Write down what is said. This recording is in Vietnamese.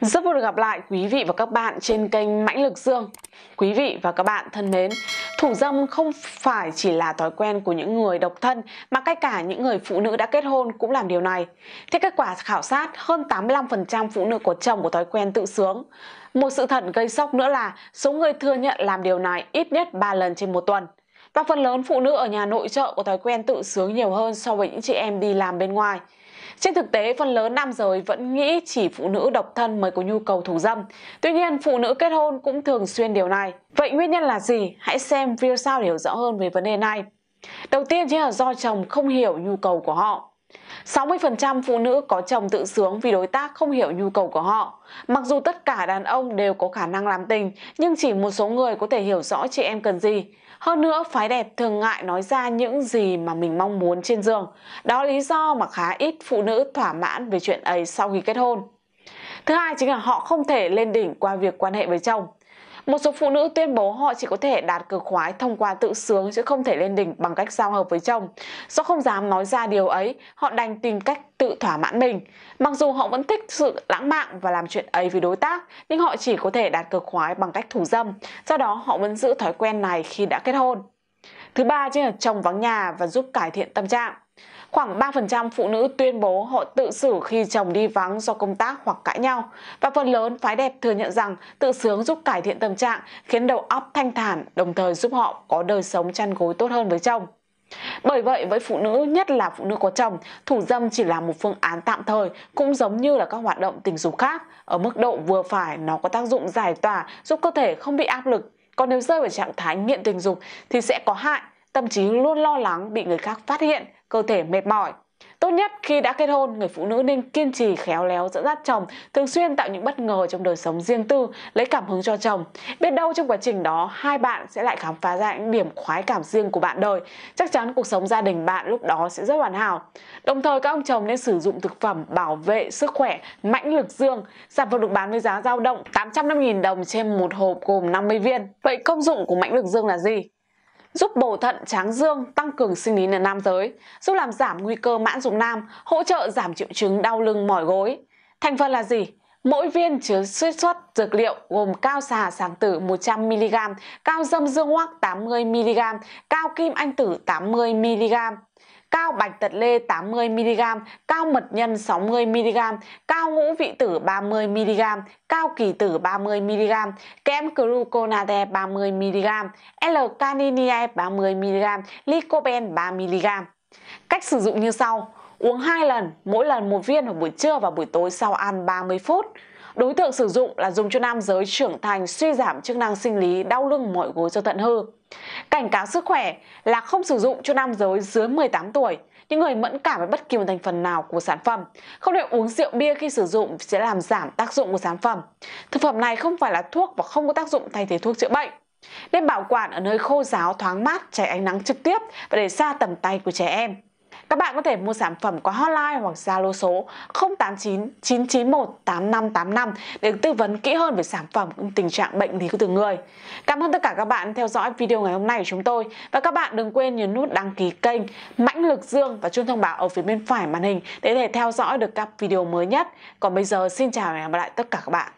Rất vui được gặp lại quý vị và các bạn trên kênh Mãnh Lực Dương Quý vị và các bạn thân mến Thủ dâm không phải chỉ là thói quen của những người độc thân Mà ngay cả những người phụ nữ đã kết hôn cũng làm điều này Theo kết quả khảo sát, hơn 85% phụ nữ của chồng có thói quen tự sướng Một sự thật gây sốc nữa là số người thừa nhận làm điều này ít nhất 3 lần trên một tuần Và phần lớn phụ nữ ở nhà nội trợ có thói quen tự sướng nhiều hơn so với những chị em đi làm bên ngoài trên thực tế, phần lớn nam giới vẫn nghĩ chỉ phụ nữ độc thân mới có nhu cầu thủ dâm. Tuy nhiên, phụ nữ kết hôn cũng thường xuyên điều này. Vậy nguyên nhân là gì? Hãy xem video sau để hiểu rõ hơn về vấn đề này. Đầu tiên chính là do chồng không hiểu nhu cầu của họ. 60% phụ nữ có chồng tự sướng vì đối tác không hiểu nhu cầu của họ. Mặc dù tất cả đàn ông đều có khả năng làm tình, nhưng chỉ một số người có thể hiểu rõ chị em cần gì. Hơn nữa, phái đẹp thường ngại nói ra những gì mà mình mong muốn trên giường. Đó lý do mà khá ít phụ nữ thỏa mãn về chuyện ấy sau khi kết hôn. Thứ hai chính là họ không thể lên đỉnh qua việc quan hệ với chồng. Một số phụ nữ tuyên bố họ chỉ có thể đạt cực khoái thông qua tự sướng chứ không thể lên đỉnh bằng cách giao hợp với chồng. Do không dám nói ra điều ấy, họ đành tìm cách tự thỏa mãn mình. Mặc dù họ vẫn thích sự lãng mạn và làm chuyện ấy với đối tác, nhưng họ chỉ có thể đạt cực khoái bằng cách thủ dâm. Do đó, họ vẫn giữ thói quen này khi đã kết hôn. Thứ ba chính là chồng vắng nhà và giúp cải thiện tâm trạng. Khoảng 3% phụ nữ tuyên bố họ tự xử khi chồng đi vắng do công tác hoặc cãi nhau. Và phần lớn phái đẹp thừa nhận rằng tự sướng giúp cải thiện tâm trạng, khiến đầu óc thanh thản, đồng thời giúp họ có đời sống chăn gối tốt hơn với chồng. Bởi vậy với phụ nữ, nhất là phụ nữ có chồng, thủ dâm chỉ là một phương án tạm thời, cũng giống như là các hoạt động tình dục khác. Ở mức độ vừa phải, nó có tác dụng giải tỏa, giúp cơ thể không bị áp lực. Còn nếu rơi vào trạng thái nghiện tình dục thì sẽ có hại, tâm trí luôn lo lắng bị người khác phát hiện, cơ thể mệt mỏi. Tốt nhất khi đã kết hôn, người phụ nữ nên kiên trì khéo léo dẫn dắt chồng, thường xuyên tạo những bất ngờ trong đời sống riêng tư, lấy cảm hứng cho chồng. Biết đâu trong quá trình đó, hai bạn sẽ lại khám phá ra những điểm khoái cảm riêng của bạn đời. Chắc chắn cuộc sống gia đình bạn lúc đó sẽ rất hoàn hảo. Đồng thời các ông chồng nên sử dụng thực phẩm bảo vệ sức khỏe, mãnh lực dương. Sản phẩm được bán với giá dao động 850.000 đồng trên một hộp gồm 50 viên. Vậy công dụng của mãnh lực dương là gì? giúp bổ thận tráng dương, tăng cường sinh lý ở nam giới, giúp làm giảm nguy cơ mãn dụng nam, hỗ trợ giảm triệu chứng đau lưng mỏi gối. Thành phần là gì? Mỗi viên chứa chiết xuất dược liệu gồm cao xà sáng tử 100mg, cao dâm dương hoắc 80mg, cao kim anh tử 80mg cao bạch tật lê 80mg, cao mật nhân 60mg, cao ngũ vị tử 30mg, cao kỳ tử 30mg, kem gluconate 30mg, L-caninia 30mg, lycopene 3mg. Cách sử dụng như sau. Uống 2 lần, mỗi lần một viên vào buổi trưa và buổi tối sau ăn 30 phút. Đối tượng sử dụng là dùng cho nam giới trưởng thành suy giảm chức năng sinh lý, đau lưng mỏi gối do tận hư. Cảnh cáo sức khỏe là không sử dụng cho nam giới dưới 18 tuổi. Những người mẫn cảm với bất kỳ một thành phần nào của sản phẩm, không nên uống rượu bia khi sử dụng sẽ làm giảm tác dụng của sản phẩm. Thực phẩm này không phải là thuốc và không có tác dụng thay thế thuốc chữa bệnh. Nên bảo quản ở nơi khô ráo thoáng mát, tránh ánh nắng trực tiếp và để xa tầm tay của trẻ em. Các bạn có thể mua sản phẩm qua hotline hoặc Zalo số 089 991 8585 để tư vấn kỹ hơn về sản phẩm cũng tình trạng bệnh lý của từng người. Cảm ơn tất cả các bạn theo dõi video ngày hôm nay của chúng tôi và các bạn đừng quên nhấn nút đăng ký kênh Mãnh Lực Dương và chuông thông báo ở phía bên phải màn hình để thể theo dõi được các video mới nhất. Còn bây giờ xin chào và hẹn gặp lại tất cả các bạn.